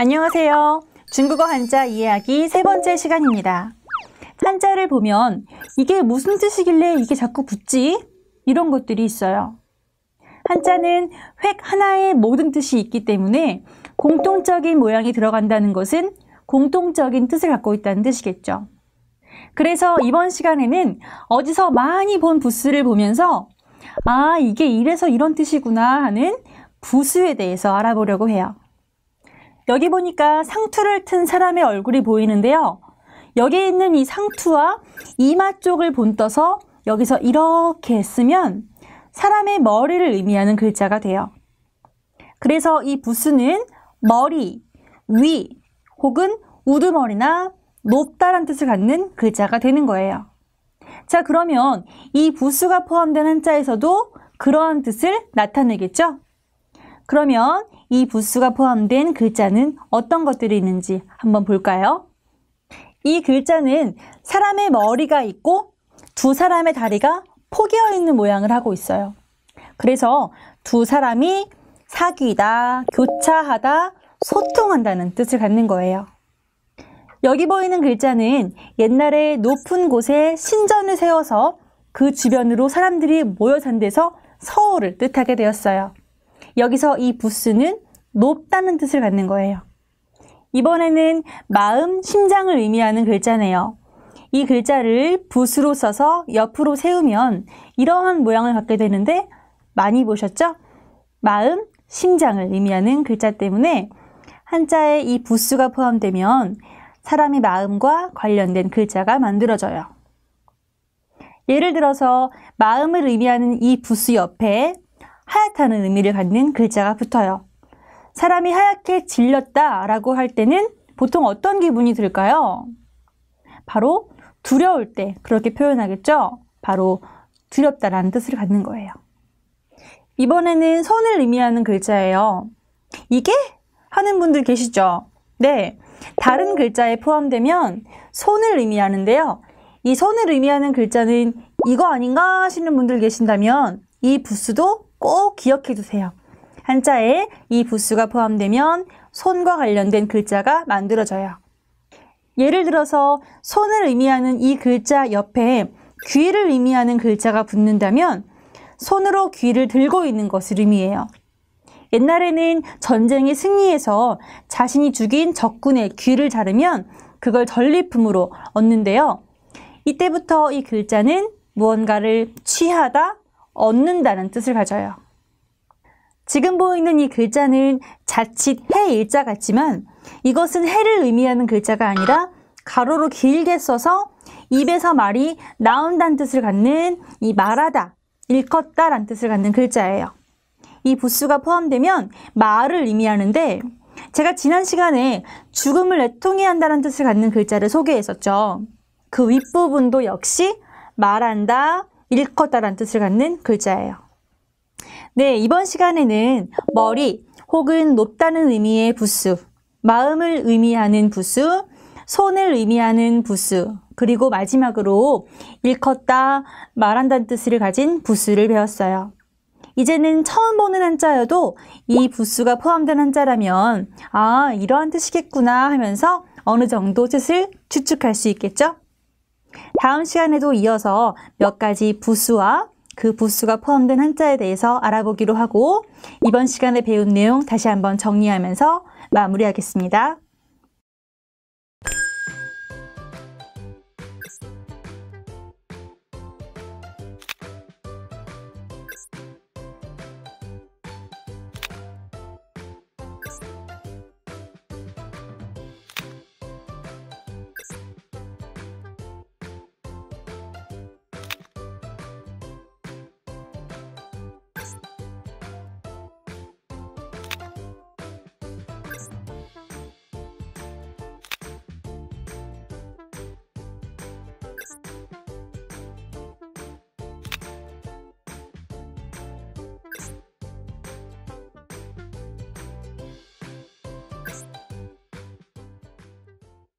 안녕하세요. 중국어 한자 이해하기 세 번째 시간입니다. 한자를 보면 이게 무슨 뜻이길래 이게 자꾸 붙지? 이런 것들이 있어요. 한자는 획 하나의 모든 뜻이 있기 때문에 공통적인 모양이 들어간다는 것은 공통적인 뜻을 갖고 있다는 뜻이겠죠. 그래서 이번 시간에는 어디서 많이 본 부스를 보면서 아, 이게 이래서 이런 뜻이구나 하는 부수에 대해서 알아보려고 해요. 여기 보니까 상투를 튼 사람의 얼굴이 보이는데요. 여기에 있는 이 상투와 이마 쪽을 본떠서 여기서 이렇게 쓰면 사람의 머리를 의미하는 글자가 돼요. 그래서 이 부수는 머리, 위 혹은 우두머리나 높다란 뜻을 갖는 글자가 되는 거예요. 자 그러면 이 부수가 포함된 한자에서도 그러한 뜻을 나타내겠죠? 그러면 이 부수가 포함된 글자는 어떤 것들이 있는지 한번 볼까요? 이 글자는 사람의 머리가 있고 두 사람의 다리가 포개어 있는 모양을 하고 있어요. 그래서 두 사람이 사귀다, 교차하다, 소통한다는 뜻을 갖는 거예요. 여기 보이는 글자는 옛날에 높은 곳에 신전을 세워서 그 주변으로 사람들이 모여 산 데서 서울을 뜻하게 되었어요. 여기서 이 부스는 높다는 뜻을 갖는 거예요. 이번에는 마음, 심장을 의미하는 글자네요. 이 글자를 붓으로 써서 옆으로 세우면 이러한 모양을 갖게 되는데 많이 보셨죠? 마음, 심장을 의미하는 글자 때문에 한자에 이 부수가 포함되면 사람의 마음과 관련된 글자가 만들어져요. 예를 들어서 마음을 의미하는 이 부수 옆에 하얗다는 의미를 갖는 글자가 붙어요. 사람이 하얗게 질렸다 라고 할 때는 보통 어떤 기분이 들까요? 바로 두려울 때 그렇게 표현하겠죠? 바로 두렵다라는 뜻을 갖는 거예요. 이번에는 손을 의미하는 글자예요. 이게? 하는 분들 계시죠? 네. 다른 글자에 포함되면 손을 의미하는데요. 이 손을 의미하는 글자는 이거 아닌가 하시는 분들 계신다면 이 부스도 꼭 기억해 두세요. 한자에 이 부수가 포함되면 손과 관련된 글자가 만들어져요. 예를 들어서 손을 의미하는 이 글자 옆에 귀를 의미하는 글자가 붙는다면 손으로 귀를 들고 있는 것을 의미해요. 옛날에는 전쟁의 승리에서 자신이 죽인 적군의 귀를 자르면 그걸 전리품으로 얻는데요. 이때부터 이 글자는 무언가를 취하다, 얻는다는 뜻을 가져요. 지금 보이는 이 글자는 자칫 해 일자 같지만 이것은 해를 의미하는 글자가 아니라 가로로 길게 써서 입에서 말이 나온다는 뜻을 갖는 이 말하다, 일컫다 라는 뜻을 갖는 글자예요. 이 부수가 포함되면 말을 의미하는데 제가 지난 시간에 죽음을 애통해 한다는 뜻을 갖는 글자를 소개했었죠. 그 윗부분도 역시 말한다, 일컫다란 뜻을 갖는 글자예요. 네, 이번 시간에는 머리 혹은 높다는 의미의 부수, 마음을 의미하는 부수, 손을 의미하는 부수, 그리고 마지막으로 일컫다, 말한다는 뜻을 가진 부수를 배웠어요. 이제는 처음 보는 한자여도 이 부수가 포함된 한자라면 아, 이러한 뜻이겠구나 하면서 어느 정도 뜻을 추측할 수 있겠죠? 다음 시간에도 이어서 몇 가지 부수와 그 부수가 포함된 한자에 대해서 알아보기로 하고 이번 시간에 배운 내용 다시 한번 정리하면서 마무리하겠습니다.